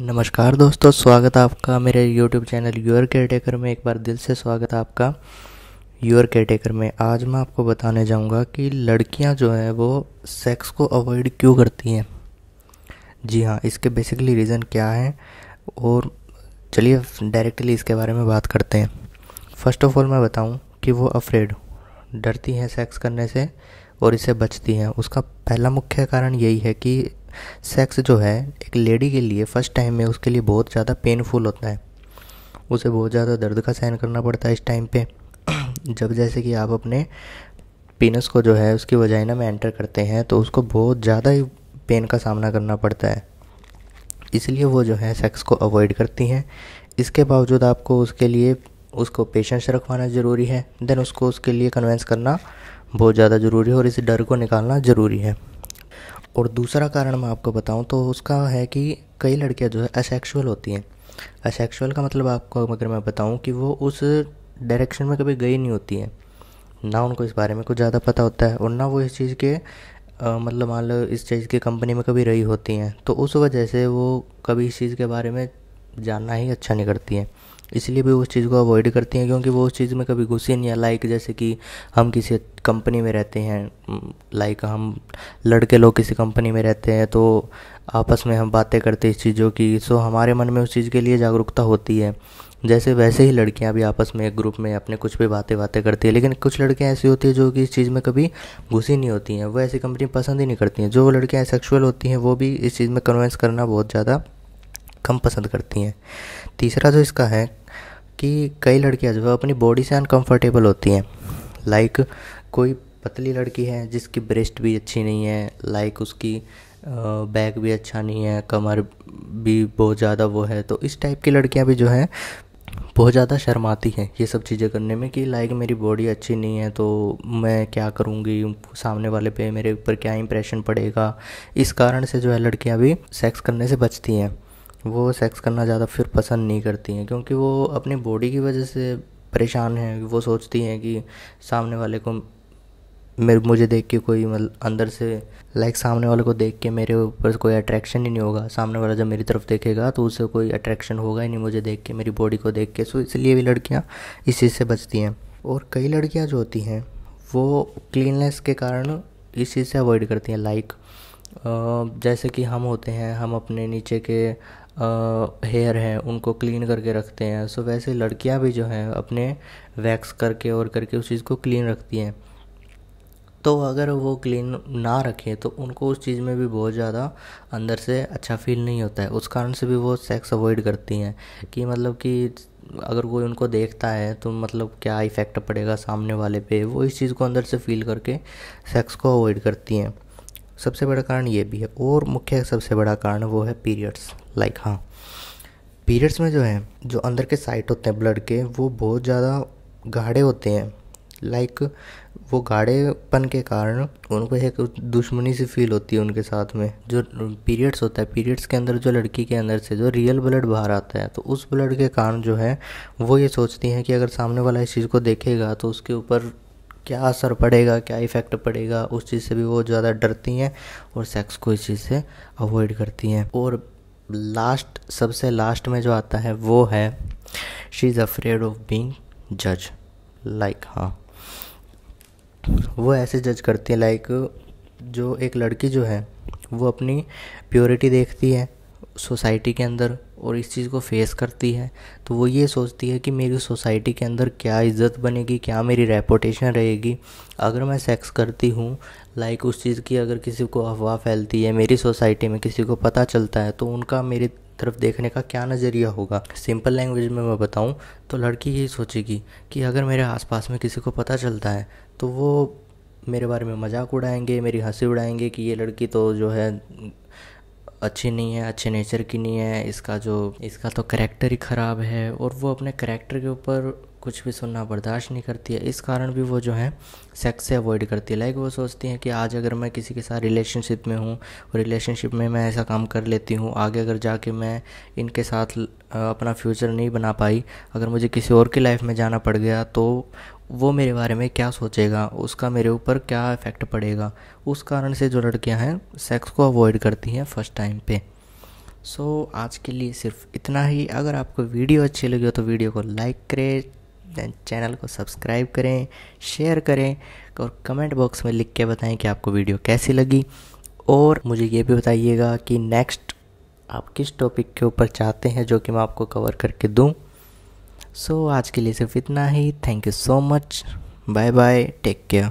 नमस्कार दोस्तों स्वागत है आपका मेरे YouTube चैनल यूर केयर में एक बार दिल से स्वागत है आपका यूर केयर में आज मैं आपको बताने जाऊंगा कि लड़कियां जो हैं वो सेक्स को अवॉइड क्यों करती हैं जी हाँ इसके बेसिकली रीज़न क्या है और चलिए डायरेक्टली इसके बारे में बात करते हैं फर्स्ट ऑफ ऑल मैं बताऊँ कि वो अफ्रेड डरती हैं सेक्स करने से और इसे बचती हैं उसका पहला मुख्य कारण यही है कि सेक्स जो है एक लेडी के लिए फ़र्स्ट टाइम में उसके लिए बहुत ज़्यादा पेनफुल होता है उसे बहुत ज़्यादा दर्द का सहन करना पड़ता है इस टाइम पे जब जैसे कि आप अपने पीनस को जो है उसकी वजाइना में एंटर करते हैं तो उसको बहुत ज़्यादा ही पेन का सामना करना पड़ता है इसलिए वो जो है सेक्स को अवॉइड करती हैं इसके बावजूद आपको उसके लिए उसको पेशेंस रखवाना ज़रूरी है देन उसको उसके लिए कन्वेंस करना बहुत ज़्यादा ज़रूरी है और इस डर को निकालना ज़रूरी है और दूसरा कारण मैं आपको बताऊँ तो उसका है कि कई लड़कियाँ जो है असेक्शुअल होती हैं असेक्शुअल का मतलब आपको अगर मैं बताऊँ कि वो उस डायरेक्शन में कभी गई नहीं होती हैं ना उनको इस बारे में कुछ ज़्यादा पता होता है और ना वो इस चीज़ के आ, मतलब मान लो इस चीज़ की कंपनी में कभी रही होती हैं तो उस वजह से वो कभी इस चीज़ के बारे में जानना ही अच्छा नहीं करती हैं इसलिए भी उस चीज़ को अवॉइड करती हैं क्योंकि वो उस चीज़ में कभी घुसी नहीं है लाइक जैसे कि हम किसी कंपनी में रहते हैं लाइक mm, हम लड़के लोग किसी कंपनी में रहते हैं तो आपस में हम बातें करते हैं इस चीज़ों की सो हमारे मन में उस चीज़ के लिए जागरूकता होती है जैसे वैसे ही लड़कियां भी आपस में एक ग्रुप में अपने कुछ भी बातें बातें करती है लेकिन कुछ लड़कियां ऐसी होती है जो कि इस चीज़ में कभी घुसी नहीं होती हैं वो ऐसी कंपनी पसंद ही नहीं करती हैं जो लड़कियां सेक्सुअल होती हैं वो भी इस चीज़ में कन्वेंस करना बहुत ज़्यादा कम पसंद करती हैं तीसरा जो इसका है कि कई लड़कियां जो है अपनी बॉडी से अनकंफर्टेबल होती हैं लाइक like, कोई पतली लड़की है जिसकी ब्रेस्ट भी अच्छी नहीं है लाइक like उसकी बैक भी अच्छा नहीं है कमर भी बहुत ज़्यादा वो है तो इस टाइप की लड़कियां भी जो हैं बहुत ज़्यादा शर्माती हैं ये सब चीज़ें करने में कि लाइक मेरी बॉडी अच्छी नहीं है तो मैं क्या करूँगी सामने वाले पे मेरे ऊपर क्या इंप्रेशन पड़ेगा इस कारण से जो है लड़कियाँ भी सेक्स करने से बचती हैं वो सेक्स करना ज़्यादा फिर पसंद नहीं करती हैं क्योंकि वो अपनी बॉडी की वजह से परेशान हैं वो सोचती हैं कि सामने वाले को मेरे मुझे देख के कोई मतलब अंदर से लाइक सामने वाले को देख के मेरे ऊपर कोई अट्रैक्शन ही नहीं होगा सामने वाला जब मेरी तरफ देखेगा तो उसे कोई अट्रैक्शन होगा ही नहीं मुझे देख के मेरी बॉडी को देख के सो इसलिए भी लड़कियाँ इस चीज़ से बचती हैं और कई लड़कियाँ जो होती हैं वो क्लीननेस के कारण इस चीज़ से अवॉइड करती हैं लाइक जैसे कि हम होते हैं हम अपने नीचे के हेयर हैं उनको क्लीन करके रखते हैं सो वैसे लड़कियां भी जो हैं अपने वैक्स करके और करके उस चीज़ को क्लीन रखती हैं तो अगर वो क्लीन ना रखें तो उनको उस चीज़ में भी बहुत ज़्यादा अंदर से अच्छा फील नहीं होता है उस कारण से भी वो सेक्स अवॉइड करती हैं कि मतलब कि अगर कोई उनको देखता है तो मतलब क्या इफ़ेक्ट पड़ेगा सामने वाले पे वो इस चीज़ को अंदर से फील करके सेक्स को अवॉइड करती हैं सबसे बड़ा कारण ये भी है और मुख्य सबसे बड़ा कारण वो है पीरियड्स लाइक हाँ पीरियड्स में जो है जो अंदर के साइट होते हैं ब्लड के वो बहुत ज़्यादा गाढ़े होते हैं लाइक like, वो गाढ़ेपन के कारण उनको एक दुश्मनी सी फील होती है उनके साथ में जो पीरियड्स होता है पीरियड्स के अंदर जो लड़की के अंदर से जो रियल ब्लड बाहर आता है तो उस ब्लड के कारण जो है वो ये सोचती हैं कि अगर सामने वाला इस चीज़ को देखेगा तो उसके ऊपर क्या असर पड़ेगा क्या इफ़ेक्ट पड़ेगा उस चीज़ से भी वो ज़्यादा डरती हैं और सेक्स को इस चीज़ से अवॉइड करती हैं और लास्ट सबसे लास्ट में जो आता है वो है she is afraid of being जज लाइक हाँ वो ऐसे जज करती है लाइक जो एक लड़की जो है वो अपनी प्योरिटी देखती है सोसाइटी के अंदर और इस चीज़ को फेस करती है तो वो ये सोचती है कि मेरी सोसाइटी के अंदर क्या इज़्ज़त बनेगी क्या मेरी रेपोटेशन रहेगी अगर मैं सेक्स करती हूँ लाइक उस चीज़ की अगर किसी को अफवाह फैलती है मेरी सोसाइटी में किसी को पता चलता है तो उनका मेरी तरफ देखने का क्या नज़रिया होगा सिंपल लैंग्वेज में मैं बताऊँ तो लड़की यही सोचेगी कि अगर मेरे आसपास में किसी को पता चलता है तो वो मेरे बारे में मजाक उड़ाएंगे मेरी हंसी उड़ाएंगे कि ये लड़की तो जो है अच्छी नहीं है अच्छे नेचर की नहीं है इसका जो इसका तो करेक्टर ही ख़राब है और वो अपने करेक्टर के ऊपर कुछ भी सुनना बर्दाश्त नहीं करती है इस कारण भी वो जो है सेक्स से अवॉइड करती है लाइक वो सोचती हैं कि आज अगर मैं किसी के साथ रिलेशनशिप में हूँ और रिलेशनशिप में मैं ऐसा काम कर लेती हूँ आगे अगर जाके मैं इनके साथ अपना फ्यूचर नहीं बना पाई अगर मुझे किसी और की लाइफ में जाना पड़ गया तो वो मेरे बारे में क्या सोचेगा उसका मेरे ऊपर क्या इफ़ेक्ट पड़ेगा उस कारण से जो लड़कियां हैं सेक्स को अवॉइड करती हैं फर्स्ट टाइम पे सो so, आज के लिए सिर्फ इतना ही अगर आपको वीडियो अच्छी लगी हो तो वीडियो को लाइक करें चैनल को सब्सक्राइब करें शेयर करें और कमेंट बॉक्स में लिख के बताएं कि आपको वीडियो कैसी लगी और मुझे ये भी बताइएगा कि नेक्स्ट आप किस टॉपिक के ऊपर चाहते हैं जो कि मैं आपको कवर करके दूँ सो so, आज के लिए सिर्फ इतना ही thank you so much bye bye take care